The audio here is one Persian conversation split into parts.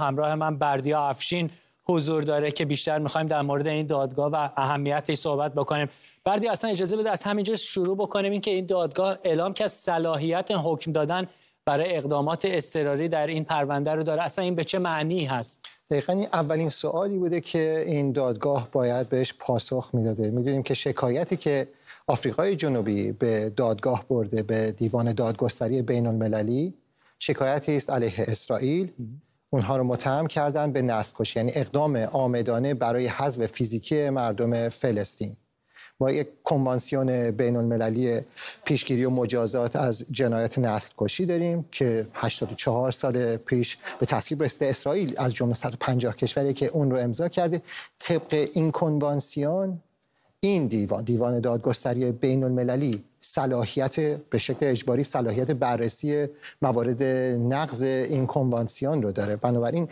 همراه من بردیا افشین حضور داره که بیشتر میخوایم در مورد این دادگاه و اهمیتش صحبت بکنیم بردی اصلا اجازه بده از همینجا شروع بکنیم که این دادگاه اعلام که صلاحیت حکم دادن برای اقدامات اضطراری در این پرونده رو داره اصلا این به چه معنی هست دقیقا این اولین سوالی بوده که این دادگاه باید بهش پاسخ میداده میدونیم که شکایتی که آفریقای جنوبی به دادگاه برده به دیوان دادگستری بین المللی شکایتی است علیه اسرائیل اونها رو متهم کردن به نسل یعنی اقدام آمدانه برای حذف فیزیکی مردم فلسطین با یک کنوانسیون بین المللی پیشگیری و مجازات از جنایت نسل کشی داریم که 84 سال پیش به تصویب رسیده اسرائیل از جمله 150 کشوری که اون رو امضا کرده طبق این کنوانسیون این دیوان دیوان دادگستری بین المللی صلاحیت به شکل اجباری صلاحیت بررسی موارد نقض این کنوانسیون رو داره بنابراین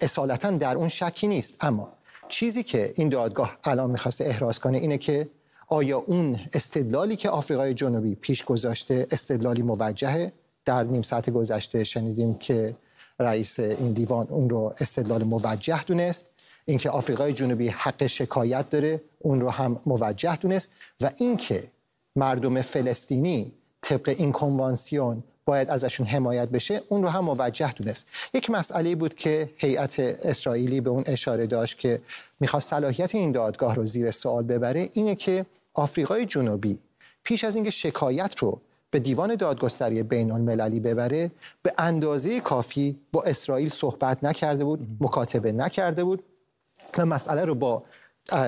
اصالتا در اون شکی نیست اما چیزی که این دادگاه الان میخواست احراز کنه اینه که آیا اون استدلالی که آفریقای جنوبی پیش گذاشته استدلالی موجهه در نیم ساعت گذشته شنیدیم که رئیس این دیوان اون رو استدلال موجه دونست اینکه آفریقای جنوبی حق شکایت داره اون رو هم موجه دونست و اینکه مردم فلسطینی طبق این کنوانسیون باید ازشون حمایت بشه اون رو هم موجه دونست یک مسئله بود که هیئت اسرائیلی به اون اشاره داشت که میخواد صلاحیت این دادگاه رو زیر سوال ببره اینه که آفریقای جنوبی پیش از اینکه شکایت رو به دیوان دادگستری بین المللی ببره به اندازه کافی با اسرائیل صحبت نکرده بود مکاتبه نکرده بود مسئله رو با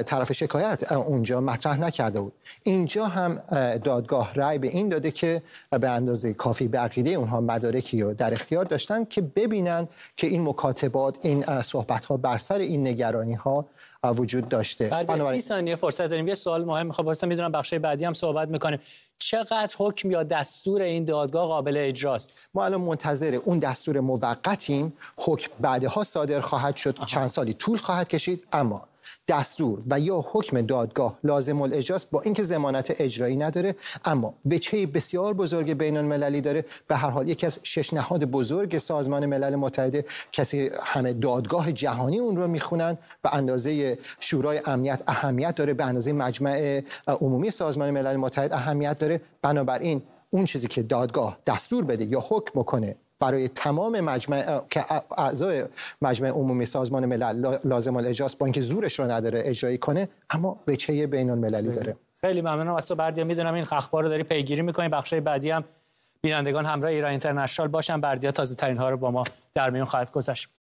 طرف شکایت اونجا مطرح نکرده بود اینجا هم دادگاه رای به این داده که به اندازه کافی به عقیده اونها مدارکی رو در اختیار داشتن که ببینن که این مکاتبات این صحبت ها بر سر این نگرانی ها وجود داشته بعد سی ثانیه فرصت داریم یه سوال مهم میخوام میدونم بخشای بعدی هم صحبت میکنیم چقدر حکم یا دستور این دادگاه قابل اجراست ما الان منتظر اون دستور موقتیم حکم بعدها صادر خواهد شد چند سالی طول خواهد کشید اما دستور و یا حکم دادگاه لازم الاجاز با اینکه زمانت اجرایی نداره اما وچه بسیار بزرگ بین المللی داره به هر حال یکی از شش نهاد بزرگ سازمان ملل متحده کسی همه دادگاه جهانی اون رو میخونن به اندازه شورای امنیت اهمیت داره به اندازه مجمع عمومی سازمان ملل متحد اهمیت داره بنابراین اون چیزی که دادگاه دستور بده یا حکم کنه برای تمام مجمع که اعضای مجمع عمومی سازمان ملل لازم الاجاز با اینکه زورش رو نداره اجرایی کنه اما وجهه بین المللی داره خیلی ممنونم از تو بردیا میدونم این اخبار رو داری پیگیری میکنی بخشای بعدی هم بینندگان همراه ایران اینترنشنال باشن بردیا تازه ترین ها رو با ما در میون خواهد گذاشت